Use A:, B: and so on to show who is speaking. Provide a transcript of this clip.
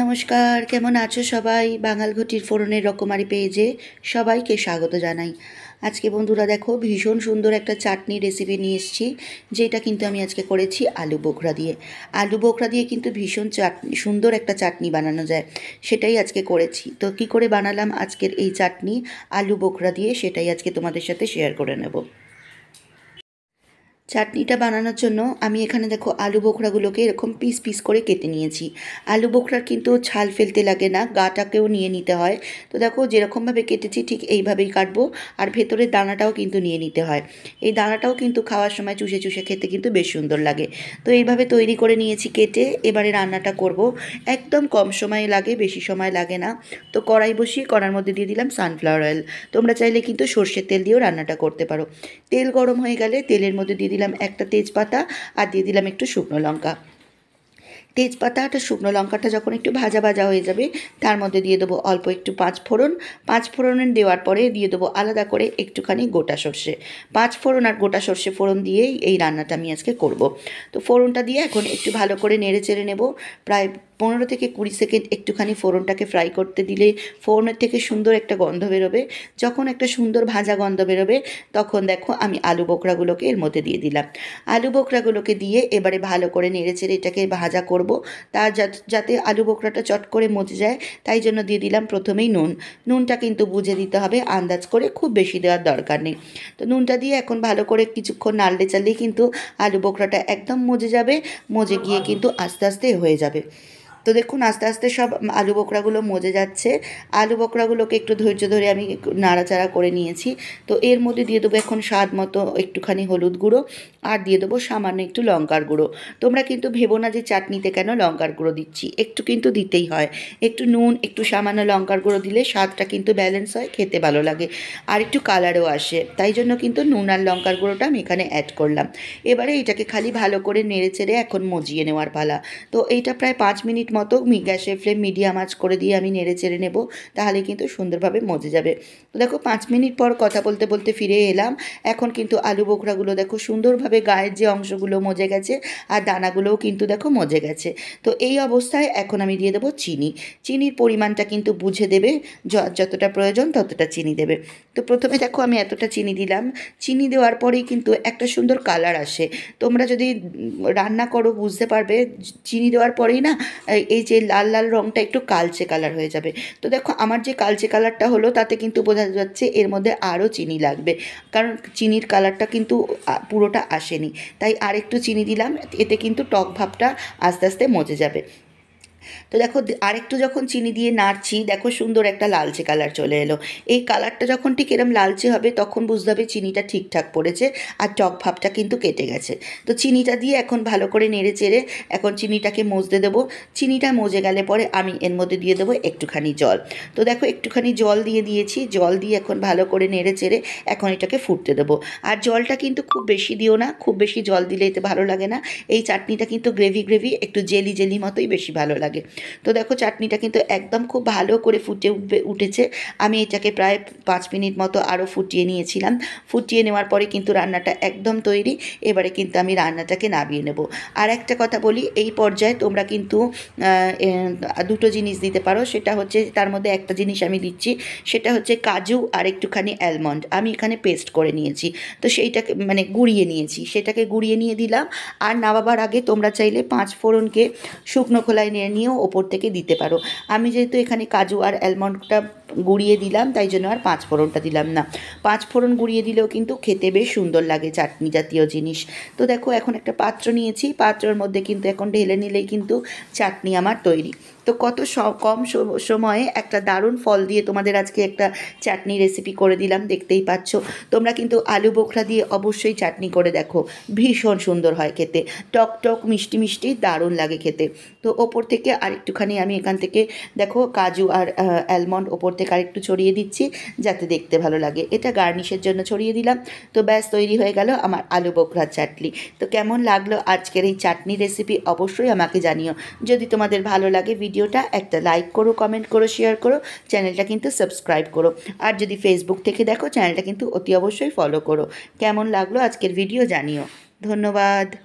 A: নমস্কার কেমন আছো সবাই বাঙাল ঘটির ফোরনের রকমারি পেয়েজে সবাইকে স্বাগত জানাই আজকে বন্ধুরা দেখো ভীষণ সুন্দর একটা চাটনি রেসিপি নিয়ে এসেছি যেটা কিন্তু আমি আজকে করেছি আলু বোখরা দিয়ে আলু বোখরা দিয়ে কিন্তু ভীষণ চাটনি সুন্দর একটা চাটনি বানানো যায় সেটাই আজকে করেছি তো কি করে বানালাম আজকের এই চাটনি আলু বোখরা দিয়ে সেটাই আজকে তোমাদের সাথে শেয়ার করে নেবো চাটনিটা বানানোর জন্য আমি এখানে দেখো আলু বোখরাগুলোকে এরকম পিস পিস করে কেটে নিয়েছি আলু বোখরার কিন্তু ছাল ফেলতে লাগে না গাটাকেও নিয়ে নিতে হয় তো দেখো যেরকমভাবে কেটেছি ঠিক এইভাবেই কাটবো আর ভেতরের দানাটাও কিন্তু নিয়ে নিতে হয় এই দানাটাও কিন্তু খাওয়ার সময় চুষে চুষে খেতে কিন্তু বেশ সুন্দর লাগে তো এইভাবে তৈরি করে নিয়েছি কেটে এবারে রান্নাটা করব একদম কম সময় লাগে বেশি সময় লাগে না তো কড়াই বসিয়ে কড়ার মধ্যে দিয়ে দিলাম সানফ্লাওয়ার অয়েল তোমরা চাইলে কিন্তু সর্ষের তেল দিয়েও রান্নাটা করতে পারো তেল গরম হয়ে গেলে তেলের মধ্যে দিয়ে দিলাম একটা তেজপাতা আর দিয়ে দিলাম একটু শুকনো লঙ্কা তেজপাতা আর শুকনো লঙ্কাটা যখন একটু ভাজা ভাজা হয়ে যাবে তার মধ্যে দিয়ে দেবো অল্প একটু পাঁচ ফোড়ন পাঁচ ফোড়ন দেওয়ার পরে দিয়ে দেবো আলাদা করে একটুখানি গোটা সর্ষে পাঁচ ফোড়ন আর গোটা সর্ষে ফোড়ন দিয়েই এই রান্নাটা আমি আজকে করব তো ফোড়নটা দিয়ে এখন একটু ভালো করে নেড়ে চেড়ে নেবো প্রায় পনেরো থেকে কুড়ি সেকেন্ড একটুখানি ফোড়নটাকে ফ্রাই করতে দিলে ফোড়নের থেকে সুন্দর একটা গন্ধ বেরোবে যখন একটা সুন্দর ভাজা গন্ধ বেরোবে তখন দেখো আমি আলু বোকরাগুলোকে এর মধ্যে দিয়ে দিলাম আলু বোকরাগুলোকে দিয়ে এবারে ভালো করে নেড়েচেড়ে এটাকে ভাজা করব তার যাতে আলু বোকরাটা চট করে মজে যায় তাই জন্য দিয়ে দিলাম প্রথমেই নুন নুনটা কিন্তু বুঝে দিতে হবে আন্দাজ করে খুব বেশি দেওয়ার দরকার নেই তো নুনটা দিয়ে এখন ভালো করে কিছুক্ষণ নাড়লে চালিয়ে কিন্তু আলু বোকরাটা একদম মজে যাবে মজে গিয়ে কিন্তু আস্তে আস্তে হয়ে যাবে তো দেখুন আস্তে আস্তে সব আলু বোকরাগুলো মজে যাচ্ছে আলু বোকরাগুলোকে একটু ধৈর্য ধরে আমি নাড়াচাড়া করে নিয়েছি তো এর মধ্যে দিয়ে দেবো এখন স্বাদ মতো একটুখানি হলুদ গুঁড়ো আর দিয়ে দেবো সামান্য একটু লঙ্কার গুঁড়ো তোমরা কিন্তু ভেবো না যে চাটনিতে কেন লঙ্কার গুঁড়ো দিচ্ছি একটু কিন্তু দিতেই হয় একটু নুন একটু সামান্য লঙ্কার গুঁড়ো দিলে স্বাদটা কিন্তু ব্যালেন্স হয় খেতে ভালো লাগে আর একটু কালারও আসে তাই জন্য কিন্তু নুন আর লঙ্কার গুঁড়োটা আমি এখানে অ্যাড করলাম এবারে এটাকে খালি ভালো করে নেড়ে চেড়ে এখন মজিয়ে নেওয়ার পালা তো এইটা প্রায় পাঁচ মিনিট মতো গ্যাসের ফ্লেম মিডিয়াম আঁচ করে দিয়ে আমি নেড়ে চেড়ে নেব তাহলে কিন্তু সুন্দরভাবে মজে যাবে তো দেখো পাঁচ মিনিট পর কথা বলতে বলতে ফিরে এলাম এখন কিন্তু আলু বোখরাগুলো দেখো সুন্দরভাবে গায়ের যে অংশগুলো মজে গেছে আর দানাগুলোও কিন্তু দেখো মজে গেছে তো এই অবস্থায় এখন আমি দিয়ে দেবো চিনি চিনির পরিমাণটা কিন্তু বুঝে দেবে যতটা প্রয়োজন ততটা চিনি দেবে তো প্রথমে দেখো আমি এতটা চিনি দিলাম চিনি দেওয়ার পরেই কিন্তু একটা সুন্দর কালার আসে তোমরা যদি রান্না করো বুঝতে পারবে চিনি দেওয়ার পরেই না এই যে লাল লাল রঙটা একটু কালচে কালার হয়ে যাবে তো দেখো আমার যে কালচে কালারটা হলো তাতে কিন্তু বোঝা যাচ্ছে এর মধ্যে আরও চিনি লাগবে কারণ চিনির কালারটা কিন্তু পুরোটা আসেনি তাই আর একটু চিনি দিলাম এতে কিন্তু টক ভাবটা আস্তে আস্তে মজে যাবে তো দেখো আরেকটু যখন চিনি দিয়ে নাড়ছি দেখো সুন্দর একটা লালচে কালার চলে এলো এই কালারটা যখন ঠিক এরম লালচে হবে তখন বুঝতে হবে চিনিটা ঠিকঠাক পড়েছে আর টক ভাবটা কিন্তু কেটে গেছে তো চিনিটা দিয়ে এখন ভালো করে নেড়ে চেড়ে এখন চিনিটাকে মজতে দেবো চিনিটা মজে গেলে পরে আমি এর মধ্যে দিয়ে দেবো একটুখানি জল তো দেখো একটুখানি জল দিয়ে দিয়েছি জল দিয়ে এখন ভালো করে নেড়ে চেড়ে এখন এটাকে ফুটতে দেবো আর জলটা কিন্তু খুব বেশি দিও না খুব বেশি জল দিলে এতে ভালো লাগে না এই চাটনিটা কিন্তু গ্রেভি গ্রেভি একটু জেলি জেলি মতোই বেশি ভালো লাগে লাগে তো দেখো চাটনিটা কিন্তু একদম খুব ভালো করে ফুটে উঠবে উঠেছে আমি এটাকে প্রায় পাঁচ মিনিট মতো আরও ফুটিয়ে নিয়েছিলাম ফুটিয়ে নেওয়ার পরে কিন্তু রান্নাটা একদম তৈরি এবারে কিন্তু আমি রান্নাটাকে নামিয়ে নেব আর একটা কথা বলি এই পর্যায়ে তোমরা কিন্তু দুটো জিনিস দিতে পারো সেটা হচ্ছে তার মধ্যে একটা জিনিস আমি দিচ্ছি সেটা হচ্ছে কাজু আর একটুখানি অ্যালমন্ড আমি এখানে পেস্ট করে নিয়েছি তো সেইটাকে মানে গুঁড়িয়ে নিয়েছি সেটাকে গুঁড়িয়ে নিয়ে দিলাম আর নামাবার আগে তোমরা চাইলে পাঁচ ফোড়নকে শুকনো খোলায় নিয়ে নিয়ে তুমিও ওপর থেকে দিতে পারো আমি যেহেতু এখানে কাজু আর অ্যালমন্ডটা গুঁড়িয়ে দিলাম তাই জন্য আর পাঁচ ফোড়নটা দিলাম না পাঁচ ফোড়ন গুঁড়িয়ে দিলেও কিন্তু খেতে বেশ সুন্দর লাগে চাটনি জাতীয় জিনিস তো দেখো এখন একটা পাত্র নিয়েছি পাত্রর মধ্যে কিন্তু এখন ঢেলে নিলেই কিন্তু চাটনি আমার তৈরি তো কত কম সময়ে একটা দারুণ ফল দিয়ে তোমাদের আজকে একটা চাটনি রেসিপি করে দিলাম দেখতেই পাচ্ছ তোমরা কিন্তু আলু বোখরা দিয়ে অবশ্যই চাটনি করে দেখো ভীষণ সুন্দর হয় খেতে টক টক মিষ্টি মিষ্টি দারুণ লাগে খেতে তো ওপর থেকে আরেকটুখানি আমি এখান থেকে দেখো কাজু আর অ্যালমন্ড ওপর থেকে আরেকটু ছড়িয়ে দিচ্ছি যাতে দেখতে ভালো লাগে এটা গার্নিশের জন্য ছড়িয়ে দিলাম তো ব্যাস তৈরি হয়ে গেল আমার আলু বোখরার চাটনি তো কেমন লাগলো আজকের এই চাটনি রেসিপি অবশ্যই আমাকে জানিও যদি তোমাদের ভালো লাগে ভিডিও ভিডিওটা একটা লাইক করো কমেন্ট করো শেয়ার করো চ্যানেলটা কিন্তু সাবস্ক্রাইব করো আর যদি ফেসবুক থেকে দেখো চ্যানেলটা কিন্তু অতি অবশ্যই ফলো করো কেমন লাগলো আজকের ভিডিও জানিও ধন্যবাদ